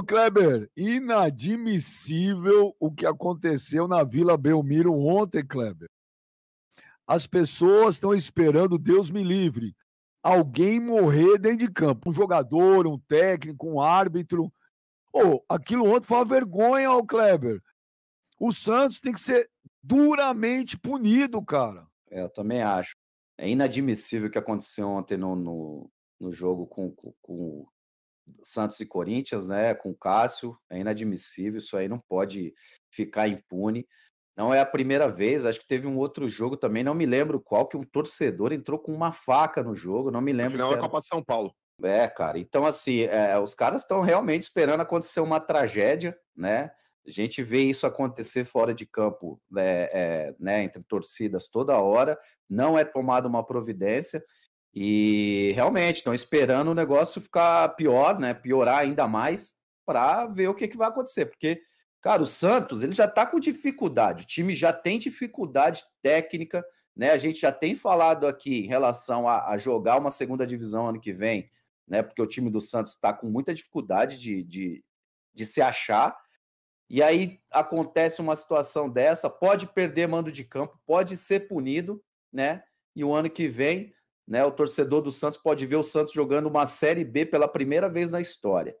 Ô, Kleber, inadmissível o que aconteceu na Vila Belmiro ontem, Kleber. As pessoas estão esperando, Deus me livre, alguém morrer dentro de campo. Um jogador, um técnico, um árbitro. Ô, aquilo ontem foi uma vergonha, ô, Kleber. O Santos tem que ser duramente punido, cara. É, eu também acho. É inadmissível o que aconteceu ontem no, no, no jogo com, com, com Santos e Corinthians, né, com o Cássio, é inadmissível, isso aí não pode ficar impune. Não é a primeira vez, acho que teve um outro jogo também, não me lembro qual, que um torcedor entrou com uma faca no jogo, não me lembro Afinal, se é era... é a Copa de São Paulo. É, cara, então assim, é, os caras estão realmente esperando acontecer uma tragédia, né? A gente vê isso acontecer fora de campo, né, é, né, entre torcidas toda hora, não é tomada uma providência, e realmente estão esperando o negócio ficar pior, né? Piorar ainda mais para ver o que, que vai acontecer. Porque, cara, o Santos ele já está com dificuldade. O time já tem dificuldade técnica, né? A gente já tem falado aqui em relação a, a jogar uma segunda divisão ano que vem, né? Porque o time do Santos está com muita dificuldade de, de, de se achar. E aí acontece uma situação dessa, pode perder mando de campo, pode ser punido, né? E o ano que vem né? O torcedor do Santos pode ver o Santos jogando uma Série B pela primeira vez na história.